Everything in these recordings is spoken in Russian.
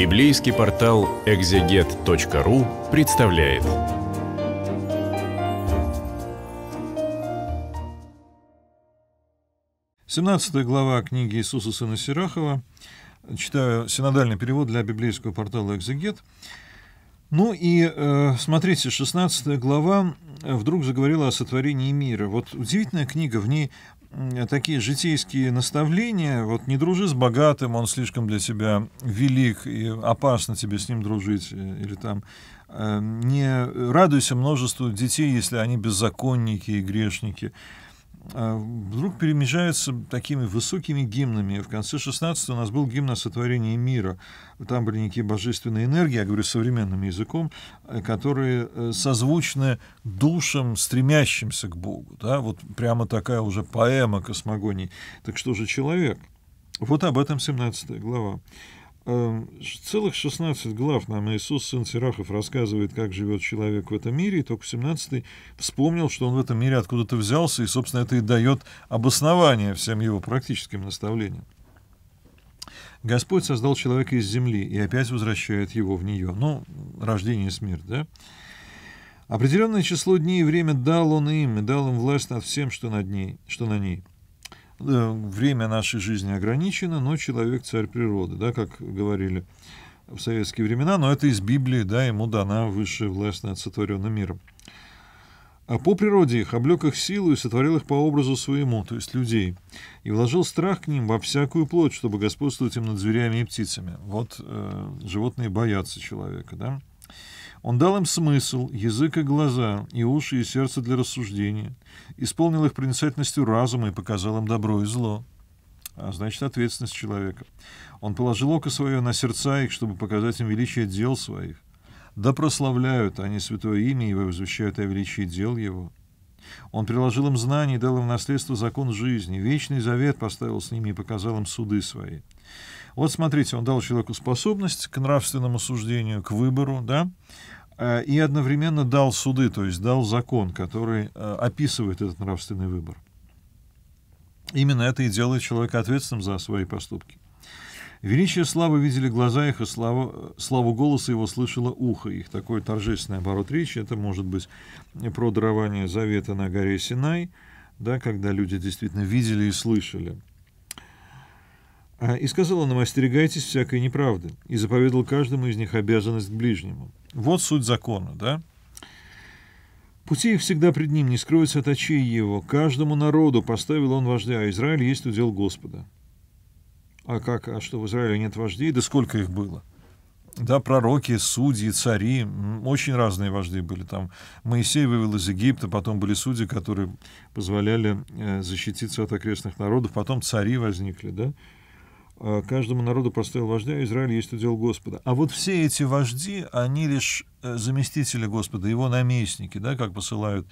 Библейский портал экзегет.ру представляет. Семнадцатая глава книги Иисуса Сына Сирахова. Читаю синодальный перевод для библейского портала «Экзегет». Ну и э, смотрите, 16 глава вдруг заговорила о сотворении мира. Вот удивительная книга, в ней Э, такие житейские наставления. Вот не дружи с богатым, он слишком для тебя велик, и опасно тебе с ним дружить. Э, или там э, не радуйся множеству детей, если они беззаконники и грешники. А вдруг перемежаются такими высокими гимнами. В конце 16 у нас был гимн о сотворении мира. Там были некие божественные энергии, я говорю современным языком, э, которые э, созвучны душам, стремящимся к Богу. Да? Вот прямо такая уже поэма космогонии. Так что же человек? Вот об этом 17 глава. Эм, целых 16 глав нам Иисус, сын Сирахов, рассказывает, как живет человек в этом мире, и только 17 вспомнил, что он в этом мире откуда-то взялся, и, собственно, это и дает обоснование всем его практическим наставлениям. Господь создал человека из земли и опять возвращает его в нее. Ну, рождение и смерть, да? Определенное число дней и время дал он им, и дал им власть над всем, что над ней, что на ней. Э, время нашей жизни ограничено, но человек царь природы, да, как говорили в советские времена, но это из Библии, да, ему дана высшая власть над сотворенным миром. А по природе их облек их силу и сотворил их по образу своему, то есть людей, и вложил страх к ним во всякую плоть, чтобы господствовать им над зверями и птицами. Вот э, животные боятся человека, да. Он дал им смысл, язык и глаза, и уши, и сердце для рассуждения, исполнил их проницательностью разума и показал им добро и зло, а значит, ответственность человека. Он положил око свое на сердца их, чтобы показать им величие дел своих. Да прославляют они святое имя и возвещают о величии дел его. Он приложил им знания и дал им наследство закон жизни, вечный завет поставил с ними и показал им суды свои. Вот смотрите, он дал человеку способность к нравственному суждению, к выбору, да, э, и одновременно дал суды, то есть дал закон, который э, описывает этот нравственный выбор. Именно это и делает человека ответственным за свои поступки. Величие славы видели глаза их, и славу, э, славу голоса его слышало ухо их. Такой торжественный оборот речи. Это может быть про дарование завета на горе Синай, да, когда люди действительно видели и слышали. А, и сказал нам, остерегайтесь всякой неправды, и заповедал каждому из них обязанность к ближнему. Вот суть закона, да? Пути их всегда пред ним, не скроются от очей его. Каждому народу поставил он вождя, а Израиль есть удел Господа. А как, а что в Израиле нет вождей? Да сколько их было? Да, пророки, судьи, цари, очень разные вожди были. Там Моисей вывел из Египта, потом были судьи, которые позволяли э, защититься от окрестных народов, потом цари возникли, да? А каждому народу простой вождя, а Израиль есть удел Господа. А вот все эти вожди, они лишь э, заместители Господа, его наместники, да, как посылают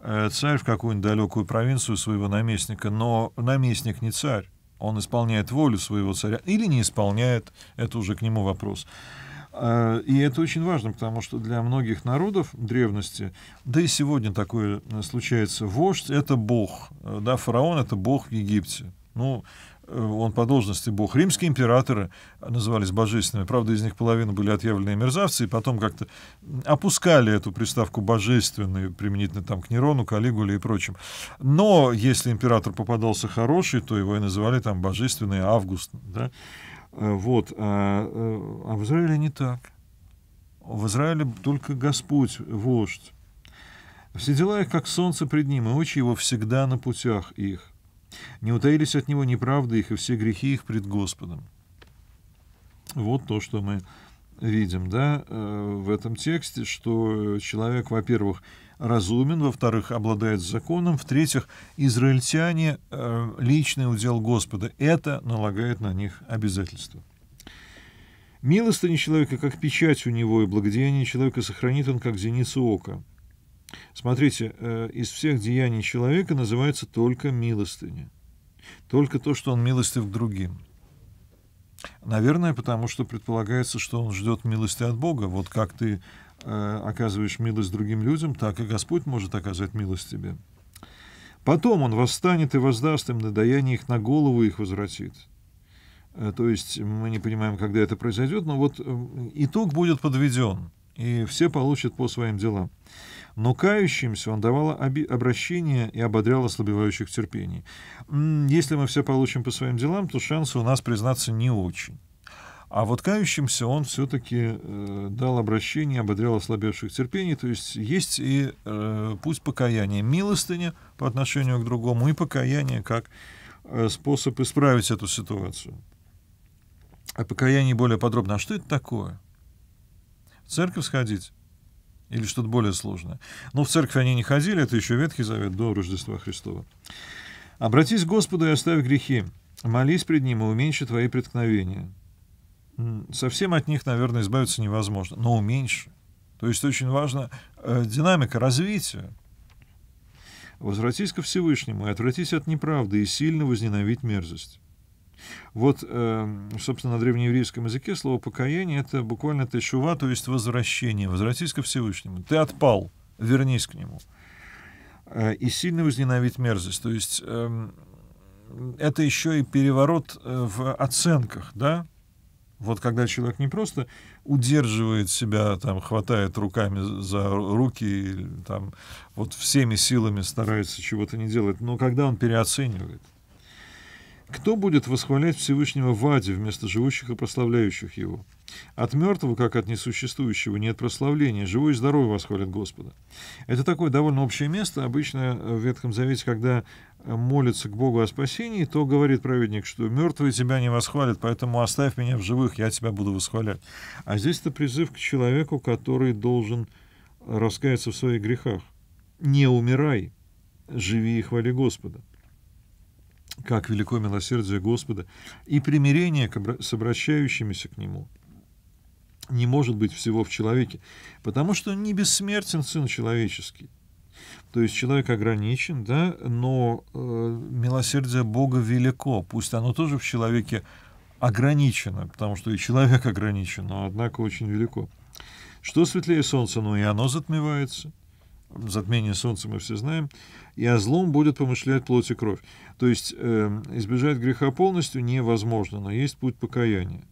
э, царь в какую-нибудь далекую провинцию своего наместника, но наместник не царь, он исполняет волю своего царя или не исполняет, это уже к нему вопрос. А, и это очень важно, потому что для многих народов древности, да и сегодня такое э, случается, вождь — это бог, да, фараон — это бог в Египте. Ну, Э, он по должности бог. Римские императоры назывались божественными. Правда, из них половина были отъявленные мерзавцы, и потом как-то опускали эту приставку божественную, применительно там к Нерону, Калигуле и прочим. Но если император попадался хороший, то его и называли там божественный Август. Да? Э, вот. А, э, а в Израиле не так. В Израиле только Господь, вождь. Все дела их, как солнце пред ним, и очи его всегда на путях их. Не утаились от него неправды их и все грехи их пред Господом. Вот то, что мы видим, да, э, в этом тексте, что человек, во-первых, разумен, во-вторых, обладает законом, в-третьих, израильтяне э, — личный удел Господа. Это налагает на них обязательства. Милостыня человека, как печать у него, и благодеяние человека сохранит он, как зеницу ока. Смотрите, э, из всех деяний человека называется только милостыня. Только то, что он милостив к другим. Наверное, потому что предполагается, что он ждет милости от Бога. Вот как ты э, оказываешь милость другим людям, так и Господь может оказать милость тебе. Потом он восстанет и воздаст им надаяние их на голову их возвратит. Э, то есть мы не понимаем, когда это произойдет, но вот итог будет подведен, и все получат по своим делам но кающимся он давал обращение и ободрял ослабевающих терпений. Если мы все получим по своим делам, то шансы у нас, признаться, не очень. А вот кающимся он все-таки э, дал обращение, ободрял ослабевших терпений. То есть есть и э, путь покаяния милостыня по отношению к другому, и покаяние как э, способ исправить эту ситуацию. О покаянии более подробно. А что это такое? В церковь сходить? или что-то более сложное. Но ну, в церкви они не ходили, это еще Ветхий Завет до Рождества Христова. «Обратись к Господу и оставь грехи, молись пред Ним и уменьши твои преткновения». Совсем от них, наверное, избавиться невозможно, но уменьши. То есть очень важна э, динамика развития. «Возвратись ко Всевышнему и отвратись от неправды, и сильно возненавидь мерзость». Вот, эм, собственно, на древнееврейском языке слово «покаяние» — это буквально «тeshува», то есть «возвращение», «возвратись ко Всевышнему». «Ты отпал, вернись к нему». Э, и сильно возненавидь мерзость. То есть эм, это еще и переворот э, в оценках, да? Вот когда человек не просто удерживает себя, там, хватает руками за руки, там, вот всеми силами старается чего-то не делать, но когда он переоценивает — кто будет восхвалять Всевышнего в аде вместо живущих и прославляющих его? От мертвого, как от несуществующего, нет прославления. Живой и здоровый восхвалят Господа. Это такое довольно общее место. Обычно в Ветхом Завете, когда молится к Богу о спасении, то говорит праведник, что мертвые тебя не восхвалят, поэтому оставь меня в живых, я тебя буду восхвалять. А здесь это призыв к человеку, который должен раскаяться в своих грехах. Не умирай, живи и хвали Господа как велико милосердие Господа, и примирение с обращающимися к Нему не может быть всего в человеке, потому что не бессмертен Сын Человеческий. То есть человек ограничен, да, но э, милосердие Бога велико, пусть оно тоже в человеке ограничено, потому что и человек ограничен, но однако очень велико. Что светлее солнца, но ну и оно затмевается затмение солнца мы все знаем, и о злом будет помышлять плоть и кровь. То есть э, избежать греха полностью невозможно, но есть путь покаяния.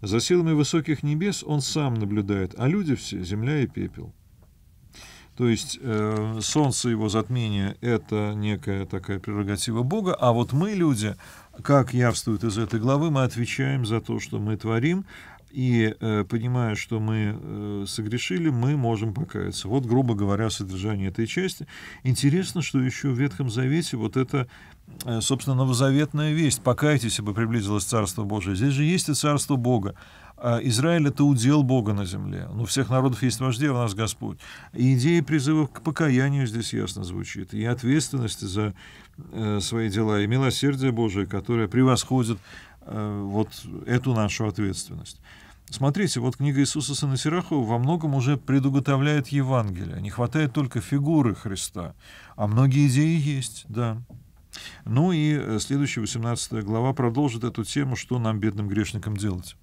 За силами высоких небес он сам наблюдает, а люди все — земля и пепел. То есть э, солнце, его затмение — это некая такая прерогатива Бога, а вот мы, люди, как явствует из этой главы, мы отвечаем за то, что мы творим, и э, понимая, что мы э, согрешили, мы можем покаяться. Вот, грубо говоря, содержание этой части. Интересно, что еще в Ветхом Завете вот это, э, собственно, новозаветная весть. «Покайтесь, ибо приблизилось Царство Божие». Здесь же есть и Царство Бога. А Израиль — это удел Бога на земле. Но ну, у всех народов есть вожди, а у нас Господь. И идея призыва к покаянию здесь ясно звучит. И ответственность за э, свои дела, и милосердие Божие, которое превосходит э, вот эту нашу ответственность. Смотрите, вот книга Иисуса Сына Сирахова во многом уже предуготовляет Евангелие. Не хватает только фигуры Христа. А многие идеи есть, да. Ну и э, следующая 18 глава продолжит эту тему, что нам, бедным грешникам, делать.